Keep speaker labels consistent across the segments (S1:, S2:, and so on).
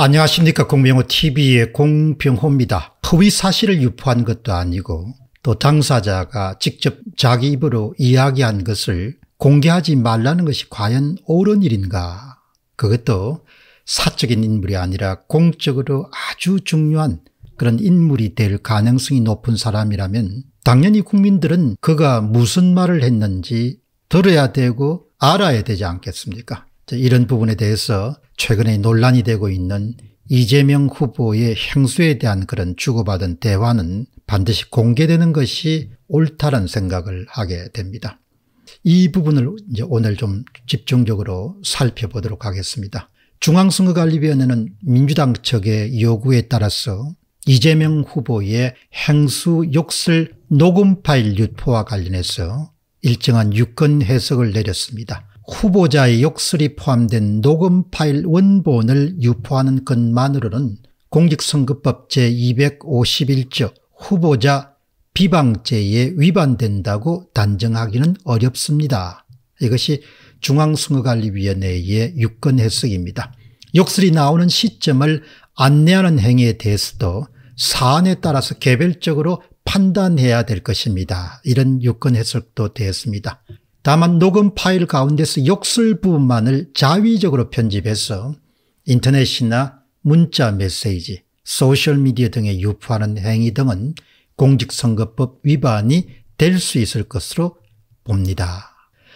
S1: 안녕하십니까 공병호TV의 공병호입니다. 허위 사실을 유포한 것도 아니고 또 당사자가 직접 자기 입으로 이야기한 것을 공개하지 말라는 것이 과연 옳은 일인가 그것도 사적인 인물이 아니라 공적으로 아주 중요한 그런 인물이 될 가능성이 높은 사람이라면 당연히 국민들은 그가 무슨 말을 했는지 들어야 되고 알아야 되지 않겠습니까 이런 부분에 대해서 최근에 논란이 되고 있는 이재명 후보의 행수에 대한 그런 주고받은 대화는 반드시 공개되는 것이 옳다는 생각을 하게 됩니다. 이 부분을 이제 오늘 좀 집중적으로 살펴보도록 하겠습니다. 중앙선거관리위원회는 민주당 측의 요구에 따라서 이재명 후보의 행수 욕설 녹음 파일 유포와 관련해서 일정한 유권 해석을 내렸습니다. 후보자의 욕설이 포함된 녹음 파일 원본을 유포하는 것만으로는 공직선거법 제251조 후보자 비방죄에 위반된다고 단정하기는 어렵습니다. 이것이 중앙선거관리위원회의 유권 해석입니다. 욕설이 나오는 시점을 안내하는 행위에 대해서도 사안에 따라서 개별적으로 판단해야 될 것입니다. 이런 유권 해석도 되었습니다. 다만 녹음 파일 가운데서 욕설 부분만을 자위적으로 편집해서 인터넷이나 문자 메시지, 소셜미디어 등에 유포하는 행위 등은 공직선거법 위반이 될 수 있을 것으로 봅니다.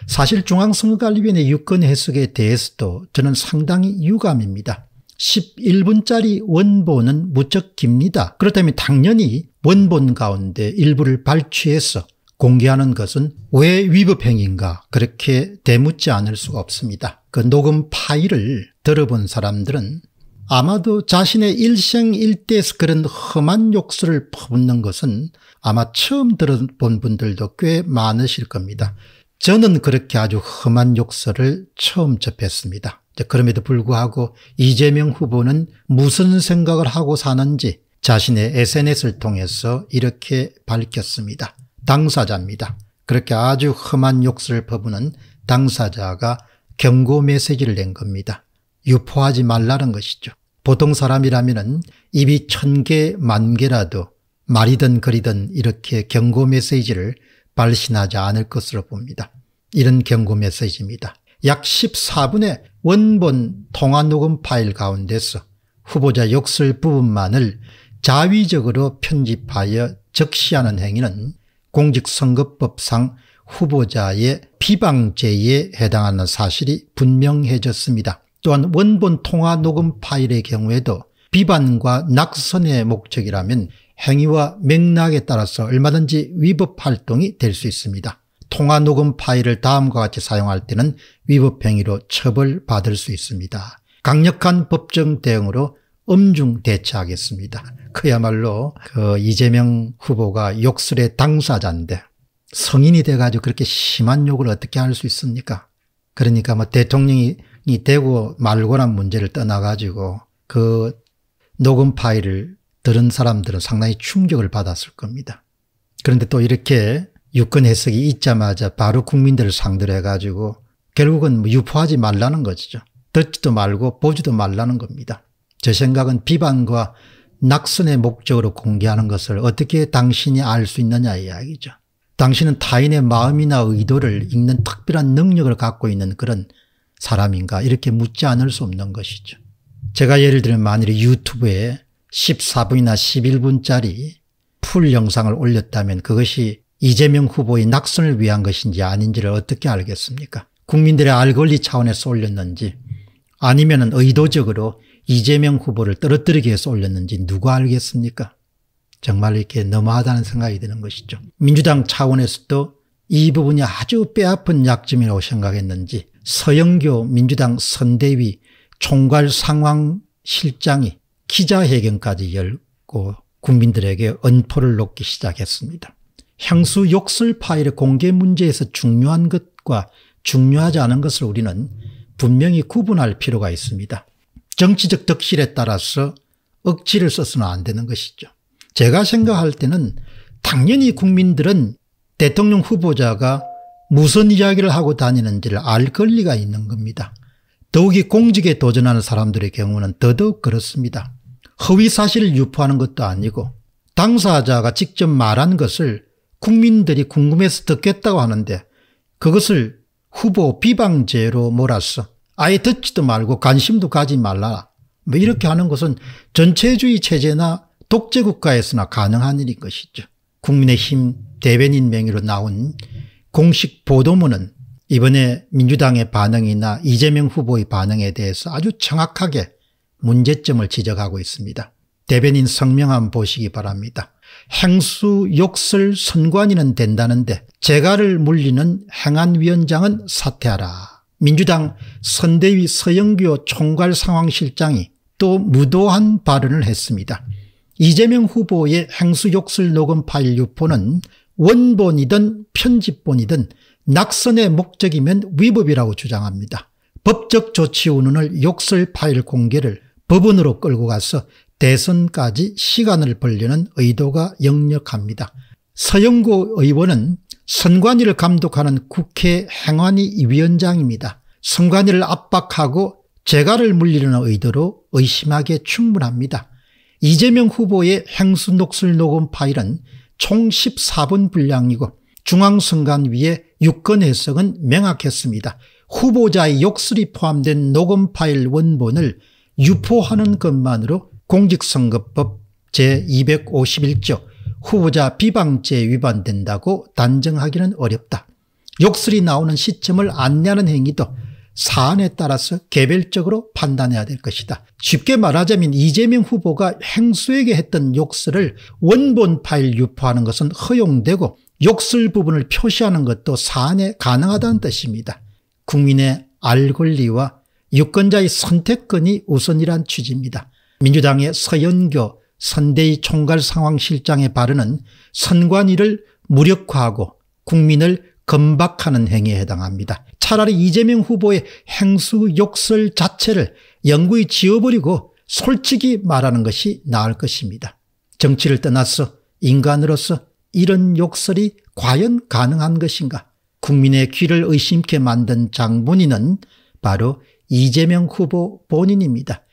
S1: 사실 중앙선거관리위원회 유권 해석에 대해서도 저는 상당히 유감입니다. 11분짜리 원본은 무척 깁니다. 그렇다면 당연히 원본 가운데 일부를 발췌해서 공개하는 것은 왜 위법행위인가 그렇게 되묻지 않을 수가 없습니다. 그 녹음 파일을 들어본 사람들은 아마도 자신의 일생일대에서 그런 험한 욕설을 퍼붓는 것은 아마 처음 들어본 분들도 꽤 많으실 겁니다. 저는 그렇게 아주 험한 욕설을 처음 접했습니다. 그럼에도 불구하고 이재명 후보는 무슨 생각을 하고 사는지 자신의 SNS를 통해서 이렇게 밝혔습니다. 당사자입니다. 그렇게 아주 험한 욕설을 퍼부는 당사자가 경고 메시지를 낸 겁니다. 유포하지 말라는 것이죠. 보통 사람이라면 입이 천 개, 만 개라도 말이든 그리든 이렇게 경고 메시지를 발신하지 않을 것으로 봅니다. 이런 경고 메시지입니다. 약 14분의 원본 통화 녹음 파일 가운데서 후보자 욕설 부분만을 자위적으로 편집하여 적시하는 행위는 공직선거법상 후보자의 비방죄에 해당하는 사실이 분명해졌습니다. 또한 원본 통화 녹음 파일의 경우에도 비반과 낙선의 목적이라면 행위와 맥락에 따라서 얼마든지 위법 활동이 될 수 있습니다. 통화 녹음 파일을 다음과 같이 사용할 때는 위법 행위로 처벌받을 수 있습니다. 강력한 법정 대응으로 엄중 대처하겠습니다. 그야말로 그 이재명 후보가 욕설의 당사자인데 성인이 돼가지고 그렇게 심한 욕을 어떻게 할 수 있습니까? 그러니까 뭐 대통령이 되고 말고란 문제를 떠나가지고 그 녹음 파일을 들은 사람들은 상당히 충격을 받았을 겁니다. 그런데 또 이렇게 유권 해석이 있자마자 바로 국민들을 상대로 해가지고 결국은 뭐 유포하지 말라는 것이죠 듣지도 말고 보지도 말라는 겁니다. 제 생각은 비방과 낙선의 목적으로 공개하는 것을 어떻게 당신이 알 수 있느냐 이야기죠. 당신은 타인의 마음이나 의도를 읽는 특별한 능력을 갖고 있는 그런 사람인가 이렇게 묻지 않을 수 없는 것이죠. 제가 예를 들면 만일에 유튜브에 14분이나 11분짜리 풀 영상을 올렸다면 그것이 이재명 후보의 낙선을 위한 것인지 아닌지를 어떻게 알겠습니까? 국민들의 알 권리 차원에서 올렸는지 아니면 의도적으로 이재명 후보를 떨어뜨리기 위해서 올렸는지 누가 알겠습니까? 정말 이렇게 너무하다는 생각이 드는 것이죠. 민주당 차원에서도 이 부분이 아주 뼈아픈 약점이라고 생각했는지 서영교 민주당 선대위 총괄 상황실장이 기자회견까지 열고 국민들에게 언포를 놓기 시작했습니다. 향수 욕설 파일의 공개 문제에서 중요한 것과 중요하지 않은 것을 우리는 분명히 구분할 필요가 있습니다. 정치적 덕실에 따라서 억지를 써서는 안 되는 것이죠. 제가 생각할 때는 당연히 국민들은 대통령 후보자가 무슨 이야기를 하고 다니는지를 알 권리가 있는 겁니다. 더욱이 공직에 도전하는 사람들의 경우는 더더욱 그렇습니다. 허위 사실을 유포하는 것도 아니고 당사자가 직접 말한 것을 국민들이 궁금해서 듣겠다고 하는데 그것을 후보 비방제로 몰아서 아예 듣지도 말고 관심도 가지 말라. 뭐 이렇게 하는 것은 전체주의 체제나 독재국가에서나 가능한 일인 것이죠. 국민의힘 대변인 명의로 나온 공식 보도문은 이번에 민주당의 반응이나 이재명 후보의 반응에 대해서 아주 정확하게 문제점을 지적하고 있습니다. 대변인 성명 함 보시기 바랍니다. 행수 욕설 선관위는 된다는데 재가를 물리는 행안위원장은 사퇴하라. 민주당 선대위 서영규 총괄상황실장이 또 무도한 발언을 했습니다. 이재명 후보의 행수욕설 녹음 파일 유포는 원본이든 편집본이든 낙선의 목적이면 위법이라고 주장합니다. 법적 조치 운운을 욕설 파일 공개를 법원으로 끌고 가서 대선까지 시간을 벌려는 의도가 역력합니다. 서영구 의원은 선관위를 감독하는 국회 행안위 위원장입니다. 선관위를 압박하고 재갈을 물리려는 의도로 의심하기에 충분합니다. 이재명 후보의 행수 녹슬 녹음 파일은 총 14분 분량이고 중앙선관위의 유권 해석은 명확했습니다. 후보자의 욕설이 포함된 녹음 파일 원본을 유포하는 것만으로 공직선거법 제251조 후보자 비방죄 위반된다고 단정하기는 어렵다. 욕설이 나오는 시점을 안내하는 행위도 사안에 따라서 개별적으로 판단해야 될 것이다. 쉽게 말하자면 이재명 후보가 행수에게 했던 욕설을 원본 파일 유포하는 것은 허용되고 욕설 부분을 표시하는 것도 사안에 가능하다는 뜻입니다. 국민의 알 권리와 유권자의 선택권이 우선이란 취지입니다. 민주당의 서연교 선대위 총괄 상황실장의 발언은 선관위를 무력화하고 국민을 건박하는 행위에 해당합니다. 차라리 이재명 후보의 행수 욕설 자체를 영구히 지워버리고 솔직히 말하는 것이 나을 것입니다. 정치를 떠나서 인간으로서 이런 욕설이 과연 가능한 것인가 국민의 귀를 의심케 만든 장본인은 바로 이재명 후보 본인입니다.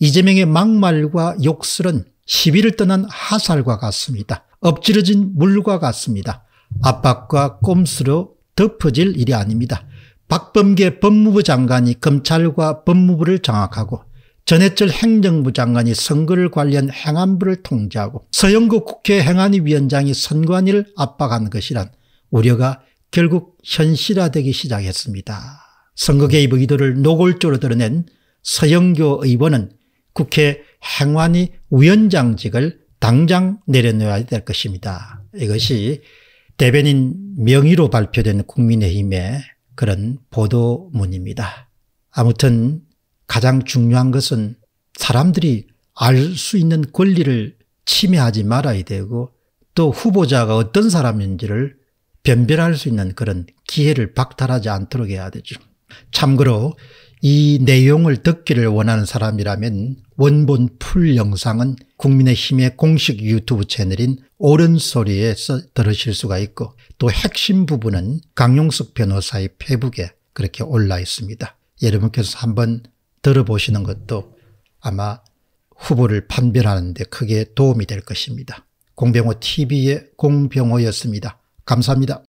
S1: 이재명의 막말과 욕설은 시비를 떠난 하살과 같습니다. 엎질러진 물과 같습니다. 압박과 꼼수로 덮어질 일이 아닙니다. 박범계 법무부 장관이 검찰과 법무부를 장악하고 전해철 행정부 장관이 선거를 관련 행안부를 통제하고 서영국 국회 행안위 위원장이 선관위를 압박한 것이란 우려가 결국 현실화되기 시작했습니다. 선거 개입 의도를 노골적으로 드러낸 서영교 의원은 국회 행완이 위원장직을 당장 내려놓아야 될 것입니다. 이것이 대변인 명의로 발표된 국민의힘의 그런 보도문입니다. 아무튼 가장 중요한 것은 사람들이 알 수 있는 권리를 침해하지 말아야 되고 또 후보자가 어떤 사람인지를 변별할 수 있는 그런 기회를 박탈하지 않도록 해야 되죠. 참고로 이 내용을 듣기를 원하는 사람이라면 원본 풀 영상은 국민의힘의 공식 유튜브 채널인 오른소리에서 들으실 수가 있고 또 핵심 부분은 강용석 변호사의 페북에 그렇게 올라 있습니다. 여러분께서 한번 들어보시는 것도 아마 후보를 판별하는 데 크게 도움이 될 것입니다. 공병호 TV의 공병호였습니다. 감사합니다.